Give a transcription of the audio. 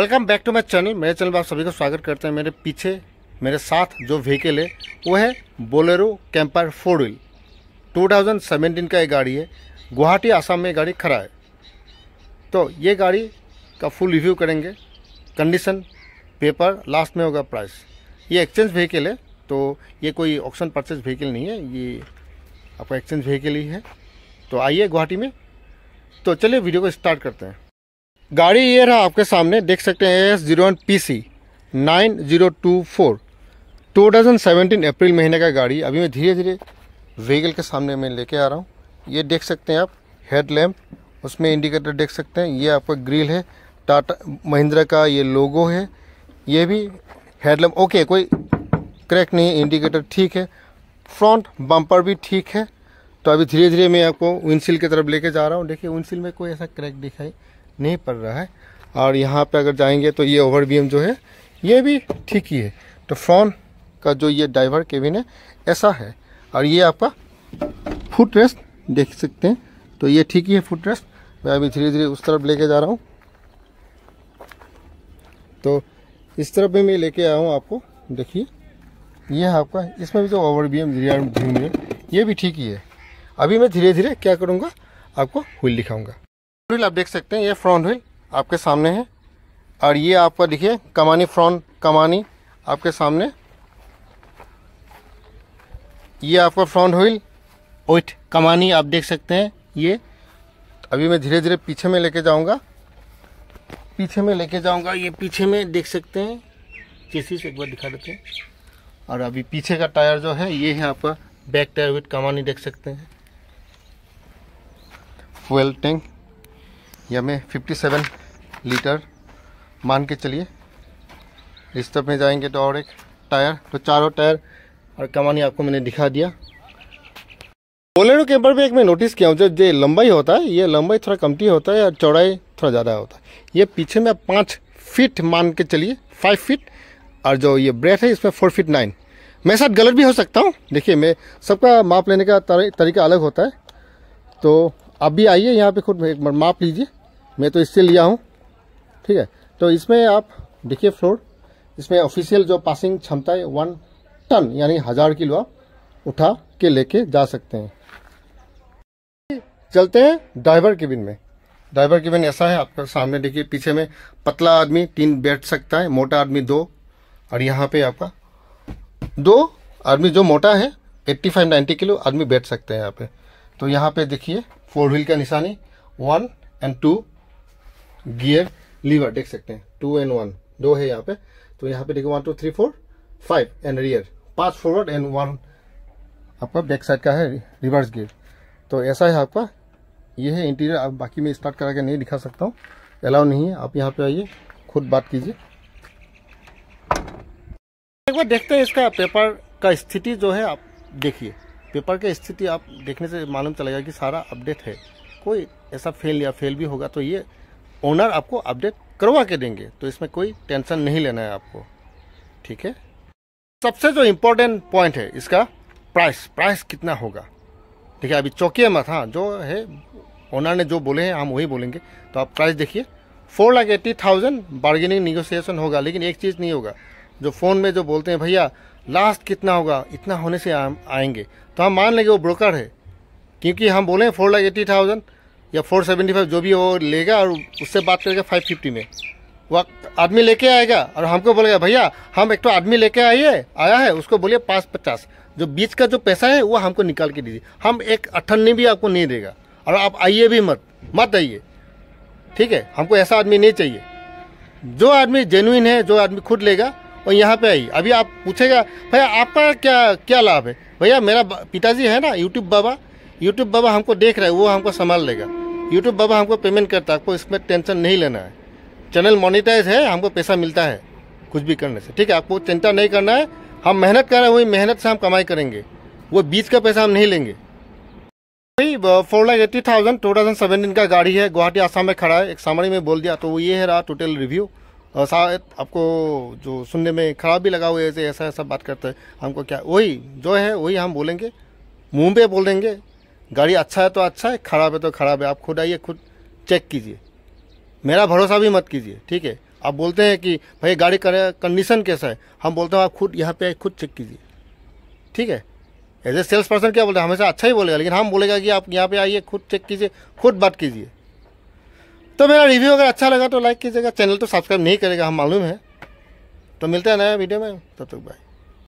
welcome back to my channel मेरे channel में आप सभी का स्वागत करते हैं मेरे पीछे मेरे साथ जो व्हीकल है वो है बोलेरो कैंपर फोर व्हील 2017 का ये गाड़ी है गुवाहाटी आसाम में गाड़ी खड़ा है तो ये गाड़ी का फुल रिव्यू करेंगे कंडीशन पेपर लास्ट में होगा प्राइस ये एक्सचेंज व्हीकल है तो ये कोई ऑप्शन परचेज व्हीकल नहीं है ये आपका एक्सचेंज व्हीकल ही है तो आइए गुवाहाटी में तो चलिए वीडियो को स्टार्ट करते हैं गाड़ी ये रहा आपके सामने देख सकते हैं S zero one P C nine zero two four two thousand seventeen April महीने का गाड़ी अभी मैं धीरे धीरे व्हीकल के सामने मैं लेके आ रहा हूँ ये देख सकते हैं आप हेड लैम्प उसमें इंडिकेटर देख सकते हैं ये आपका ग्रिल है टाटा महिंद्रा का ये लोगो है ये भी हेडलैम्प ओके कोई क्रैक नहीं है इंडिकेटर ठीक है फ्रंट बम्पर भी ठीक है तो अभी धीरे धीरे मैं आपको विंडशील की तरफ लेके जा रहा हूँ देखिए विंडशील में कोई ऐसा क्रैक दिखाई नहीं पड़ रहा है और यहाँ पे अगर जाएंगे तो ये ओवर जो है ये भी ठीक ही है तो फ्रॉन का जो ये ड्राइवर केबिन है ऐसा है और ये आपका फुट रेस्ट देख सकते हैं तो ये ठीक ही है फुट रेस्ट मैं अभी धीरे धीरे उस तरफ लेके जा रहा हूँ तो इस तरफ भी मैं लेके आया हूँ आपको देखिए ये है आपका इसमें भी जो ओवर बी एम धीरे ये भी ठीक ही है अभी मैं धीरे धीरे क्या करूँगा आपको हुई दिखाऊँगा व्हील आप देख सकते हैं ये फ्रंट व्हील आपके सामने है और ये आपका देखिए कमानी फ्रंट कमानी आपके सामने ये आपका फ्रंट व्हील विथ कमानी आप देख सकते हैं ये अभी मैं धीरे धीरे पीछे में लेके जाऊंगा पीछे में लेके जाऊंगा ये पीछे में देख सकते हैं जैसी से एक बार दिखा देते हैं और अभी पीछे का टायर जो है ये है आपका बैक टायर विथ कमानी देख सकते हैं फ्यूल टैंक मैं फिफ्टी 57 लीटर मान के चलिए इस तरफ में जाएंगे तो और एक टायर तो चारों टायर और कमानी आपको मैंने दिखा दिया बोलेरो कैम्पर भी एक मैं नोटिस किया हूँ जो ये लंबाई होता है ये लंबाई थोड़ा कमती होता है और चौड़ाई थोड़ा ज़्यादा होता है ये पीछे में पाँच फिट मान के चलिए फाइव फिट और जो ये ब्रेथ है इसमें फोर फिट नाइन मैं साथ गलत भी हो सकता हूँ देखिए मैं सबका माप लेने का तरीका अलग होता है तो आप भी आइए यहाँ पे खुद एक बार माप लीजिए मैं तो इससे लिया हूँ ठीक है तो इसमें आप देखिए फ्लोर इसमें ऑफिशियल जो पासिंग क्षमता है वन टन यानी हजार किलो आप उठा के लेके जा सकते हैं चलते हैं ड्राइवर केबिन में ड्राइवर केबिन ऐसा है आपका सामने देखिए पीछे में पतला आदमी तीन बैठ सकता है मोटा आदमी दो और यहाँ पे आपका दो आदमी जो मोटा है 85 90 किलो आदमी बैठ सकते हैं यहाँ पे तो यहाँ पे देखिए फोर व्हील का निशानी one and two gear lever देख सकते हैं टू एंड वन दो है यहाँ पे तो यहाँ पे देखो one two three four five and rear पांच फॉरवर्ड एंड वन आपका बैक साइड का है रिवर्स गियर तो ऐसा है आपका ये है इंटीरियर आप बाकी मैं स्टार्ट करा के नहीं दिखा सकता हूँ अलाउ नहीं है आप यहाँ पे आइए खुद बात कीजिए एक बार देखते हैं इसका पेपर का स्थिति जो है आप देखिए पेपर की स्थिति आप देखने से मालूम चलेगा कि सारा अपडेट है कोई ऐसा फेल या फेल भी होगा तो ये ओनर आपको अपडेट करवा के देंगे तो इसमें कोई टेंशन नहीं लेना है आपको ठीक है सबसे जो इम्पोर्टेंट पॉइंट है इसका प्राइस प्राइस कितना होगा ठीक है अभी चौकी मत हाँ जो है ओनर ने जो बोले हैं हम वही बोलेंगे तो आप प्राइस देखिए four lakh eighty thousand bargaining negotiation होगा लेकिन एक चीज़ नहीं होगा जो फ़ोन में जो बोलते हैं भैया लास्ट कितना होगा इतना होने से हम आएंगे तो हम मान लेंगे वो ब्रोकर है क्योंकि हम बोले हैं फोर लाख एट्टी थाउजेंड या फोर सेवेंटी फाइव जो भी वो लेगा और उससे बात करेगा फाइव फिफ्टी में वो आदमी लेके आएगा और हमको बोलेगा भैया हम एक तो आदमी लेके आइए आया है उसको बोलिए पाँच पचास जो बीच का जो पैसा है वो हमको निकाल के दीजिए हम एक अठन्नी भी आपको नहीं देगा और आप आइए भी मत मत आइए ठीक है हमको ऐसा आदमी नहीं चाहिए जो आदमी जेनुइन है जो आदमी खुद लेगा और यहाँ पे आई अभी आप पूछेगा भैया आपका क्या क्या लाभ है भैया मेरा पिताजी है ना यूट्यूब बाबा यूट्यूब बाबा हमको देख रहा है वो हमको संभाल लेगा यूट्यूब बाबा हमको पेमेंट करता है आपको इसमें टेंशन नहीं लेना है चैनल मोनिटाइज है हमको पैसा मिलता है कुछ भी करने से ठीक है आपको चिंता नहीं करना है हम मेहनत कर रहे हैं वही मेहनत से हम कमाई करेंगे वो बीच का पैसा हम नहीं लेंगे वही four lakh eighty thousand two thousand seventeen का गाड़ी है गुवाहाटी आसाम में खड़ा है एक सामरी में बोल दिया तो वो ये है रहा टोटल रिव्यू और शायद आपको जो सुनने में खराब भी लगा हुआ है ऐसे ऐसा ऐसा बात करते हैं हमको क्या वही जो है वही हम बोलेंगे मुँह पे बोल देंगे गाड़ी अच्छा है तो अच्छा है ख़राब है तो ख़राब है आप खुद आइए खुद चेक कीजिए मेरा भरोसा भी मत कीजिए ठीक है आप बोलते हैं कि भाई गाड़ी कंडीशन कैसा है हम बोलते हैं आप खुद यहाँ पे खुद चेक कीजिए ठीक है एज ए सेल्स पर्सन क्या बोलते हैं हमेशा अच्छा ही बोलेगा लेकिन हम बोलेगा कि आप यहाँ पे आइए खुद चेक कीजिए खुद बात कीजिए तो मेरा रिव्यू अगर अच्छा लगा तो लाइक कीजिएगा चैनल तो सब्सक्राइब नहीं करेगा हम मालूम है तो मिलते हैं नया वीडियो में तब तक बाय